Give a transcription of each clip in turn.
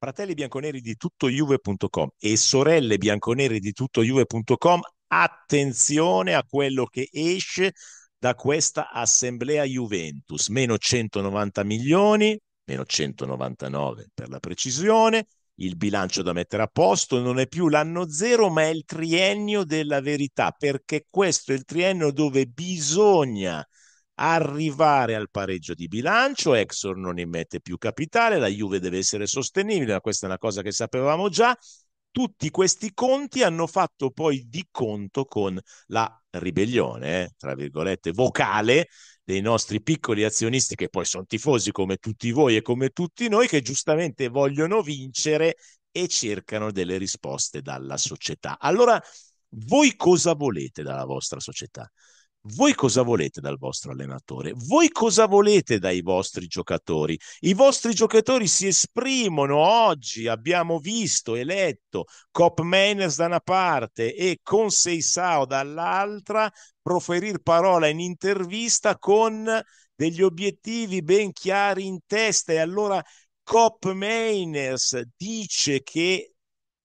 fratelli bianconeri di tutto e sorelle bianconeri di tutto attenzione a quello che esce da questa assemblea Juventus, meno 190 milioni, meno 199 per la precisione, il bilancio da mettere a posto non è più l'anno zero, ma è il triennio della verità, perché questo è il triennio dove bisogna arrivare al pareggio di bilancio, Exxon non emette più capitale, la Juve deve essere sostenibile, ma questa è una cosa che sapevamo già. Tutti questi conti hanno fatto poi di conto con la ribellione, eh, tra virgolette, vocale dei nostri piccoli azionisti che poi sono tifosi come tutti voi e come tutti noi che giustamente vogliono vincere e cercano delle risposte dalla società. Allora, voi cosa volete dalla vostra società? Voi cosa volete dal vostro allenatore? Voi cosa volete dai vostri giocatori? I vostri giocatori si esprimono oggi, abbiamo visto e letto Cop Manners da una parte e Consei dall'altra proferir parola in intervista con degli obiettivi ben chiari in testa e allora Cop Mainers dice che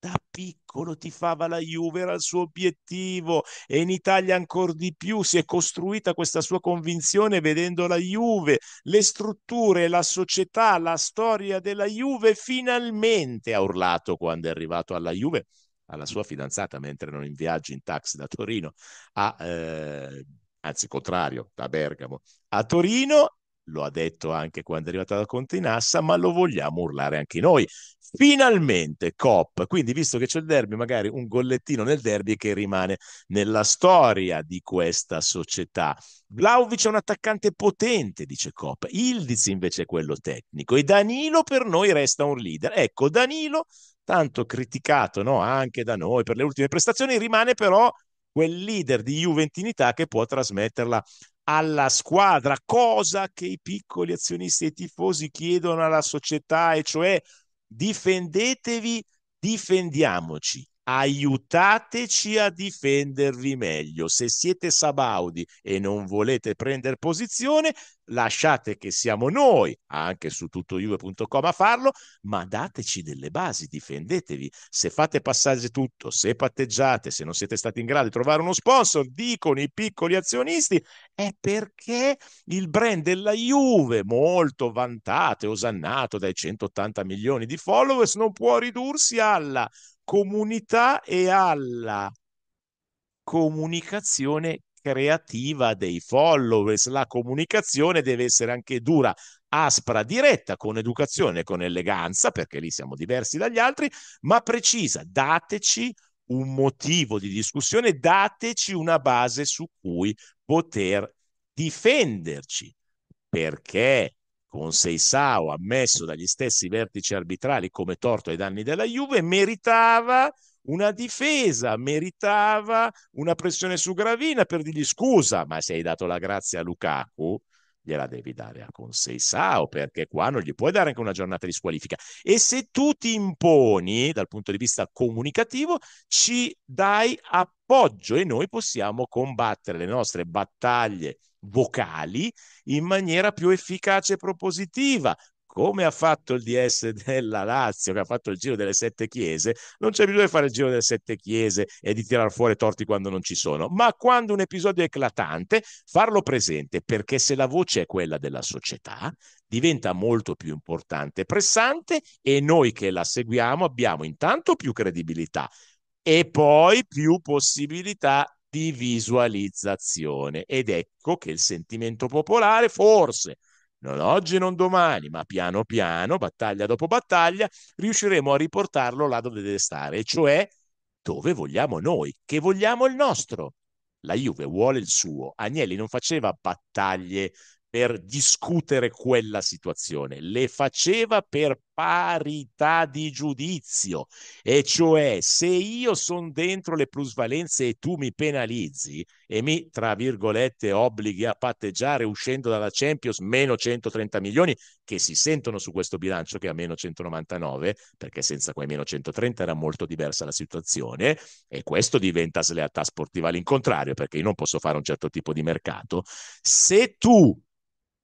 da piccolo tifava la Juve, era il suo obiettivo e in Italia ancora di più si è costruita questa sua convinzione vedendo la Juve, le strutture, la società, la storia della Juve finalmente ha urlato quando è arrivato alla Juve, alla sua fidanzata mentre erano in viaggio in taxi da Torino a eh, anzi contrario, da Bergamo a Torino lo ha detto anche quando è arrivata da Conte in Assa, ma lo vogliamo urlare anche noi. Finalmente COP, quindi visto che c'è il derby, magari un gollettino nel derby che rimane nella storia di questa società. Vlaovic è un attaccante potente, dice Cop. Ildiz invece è quello tecnico e Danilo per noi resta un leader. Ecco, Danilo, tanto criticato no? anche da noi per le ultime prestazioni, rimane però quel leader di Juventinità che può trasmetterla alla squadra, cosa che i piccoli azionisti e i tifosi chiedono alla società, e cioè difendetevi, difendiamoci aiutateci a difendervi meglio. Se siete sabaudi e non volete prendere posizione, lasciate che siamo noi, anche su tuttojuve.com a farlo, ma dateci delle basi, difendetevi. Se fate passaggi tutto, se patteggiate, se non siete stati in grado di trovare uno sponsor, dicono i piccoli azionisti, è perché il brand della Juve, molto vantato e osannato dai 180 milioni di followers, non può ridursi alla comunità e alla comunicazione creativa dei followers. La comunicazione deve essere anche dura, aspra, diretta, con educazione, con eleganza, perché lì siamo diversi dagli altri, ma precisa. Dateci un motivo di discussione, dateci una base su cui poter difenderci, perché con Seisao ammesso dagli stessi vertici arbitrali come torto ai danni della Juve, meritava una difesa, meritava una pressione su Gravina per dirgli scusa, ma se hai dato la grazia a Lukaku, gliela devi dare a Conseisao perché qua non gli puoi dare anche una giornata di squalifica e se tu ti imponi dal punto di vista comunicativo ci dai appoggio e noi possiamo combattere le nostre battaglie vocali in maniera più efficace e propositiva come ha fatto il DS della Lazio, che ha fatto il giro delle sette chiese, non c'è bisogno di fare il giro delle sette chiese e di tirar fuori torti quando non ci sono, ma quando un episodio è eclatante, farlo presente, perché se la voce è quella della società, diventa molto più importante, pressante e noi che la seguiamo abbiamo intanto più credibilità e poi più possibilità di visualizzazione. Ed ecco che il sentimento popolare forse non oggi, non domani, ma piano piano, battaglia dopo battaglia, riusciremo a riportarlo là dove deve stare, e cioè dove vogliamo noi, che vogliamo il nostro. La Juve vuole il suo. Agnelli non faceva battaglie per discutere quella situazione, le faceva per parità di giudizio, e cioè se io sono dentro le plusvalenze e tu mi penalizzi e mi, tra virgolette, obblighi a patteggiare uscendo dalla Champions meno 130 milioni che si sentono su questo bilancio che è a meno 199, perché senza quei meno 130 era molto diversa la situazione, e questo diventa slealtà sportiva all'incontrario, perché io non posso fare un certo tipo di mercato. Se tu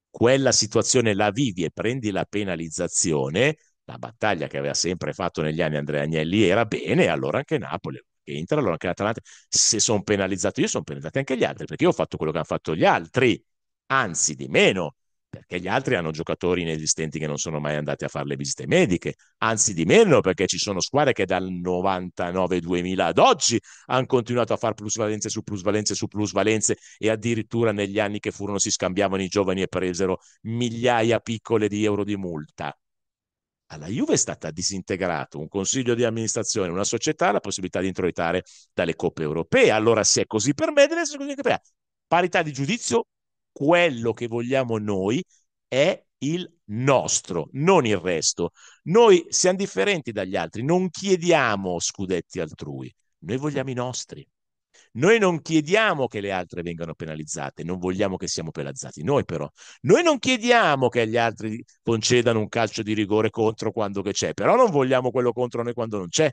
quella situazione la vivi e prendi la penalizzazione, la battaglia che aveva sempre fatto negli anni Andrea Agnelli era bene, allora anche Napoli, entra, allora anche l'Atalanta, se sono penalizzato io sono penalizzato anche gli altri, perché io ho fatto quello che hanno fatto gli altri, anzi di meno, perché gli altri hanno giocatori inesistenti che non sono mai andati a fare le visite mediche, anzi di meno perché ci sono squadre che dal 99-2000 ad oggi hanno continuato a fare plusvalenze su plusvalenze su plusvalenze e addirittura negli anni che furono si scambiavano i giovani e presero migliaia piccole di euro di multa. Alla Juve è stata disintegrato un consiglio di amministrazione, una società, la possibilità di introitare dalle coppe europee. Allora, se è così per me, deve essere così per me. Parità di giudizio quello che vogliamo noi è il nostro, non il resto. Noi siamo differenti dagli altri, non chiediamo scudetti altrui, noi vogliamo i nostri. Noi non chiediamo che le altre vengano penalizzate, non vogliamo che siamo penalizzati noi però. Noi non chiediamo che gli altri concedano un calcio di rigore contro quando c'è, però non vogliamo quello contro noi quando non c'è.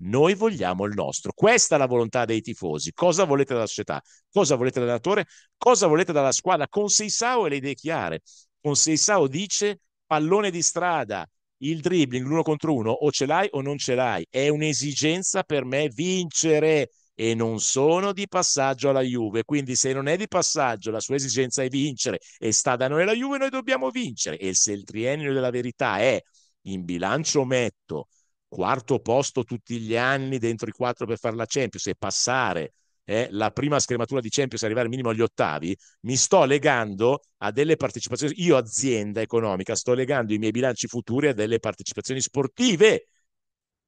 Noi vogliamo il nostro. Questa è la volontà dei tifosi. Cosa volete dalla società? Cosa volete dall'allenatore? Cosa volete dalla squadra? Con Seisao e le idee chiare. Con Seisao dice pallone di strada, il dribbling, l'uno contro uno, o ce l'hai o non ce l'hai. È un'esigenza per me vincere e non sono di passaggio alla Juve. Quindi, se non è di passaggio, la sua esigenza è vincere e sta da noi la Juve, noi dobbiamo vincere. E se il triennio della verità è in bilancio metto quarto posto tutti gli anni dentro i quattro per fare la Champions e passare eh, la prima scrematura di Champions e arrivare minimo agli ottavi, mi sto legando a delle partecipazioni, io azienda economica, sto legando i miei bilanci futuri a delle partecipazioni sportive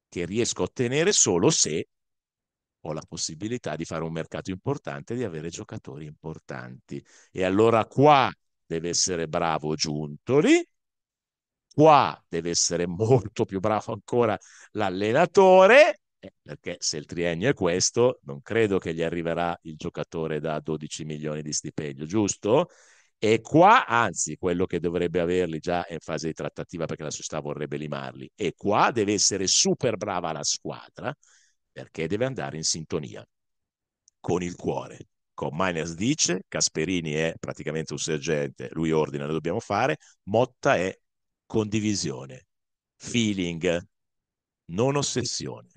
che riesco a ottenere solo se ho la possibilità di fare un mercato importante, e di avere giocatori importanti. E allora qua deve essere bravo Giuntoli, Qua deve essere molto più bravo ancora l'allenatore, eh, perché se il triennio è questo, non credo che gli arriverà il giocatore da 12 milioni di stipendio, giusto? E qua, anzi, quello che dovrebbe averli già è in fase di trattativa perché la società vorrebbe limarli. E qua deve essere super brava la squadra perché deve andare in sintonia con il cuore. Con Miners dice, Casperini è praticamente un sergente, lui ordina, lo dobbiamo fare, Motta è condivisione, feeling, non ossessione.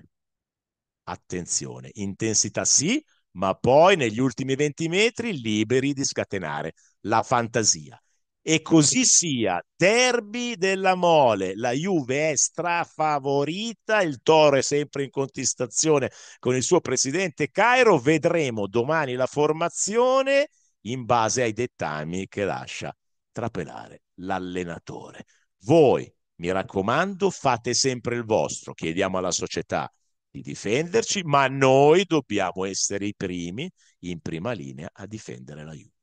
Attenzione, intensità sì, ma poi negli ultimi 20 metri liberi di scatenare la fantasia. E così sia, derby della mole, la Juve è strafavorita, il Toro è sempre in contestazione con il suo presidente Cairo, vedremo domani la formazione in base ai dettami che lascia trapelare l'allenatore. Voi, mi raccomando, fate sempre il vostro, chiediamo alla società di difenderci, ma noi dobbiamo essere i primi in prima linea a difendere l'aiuto.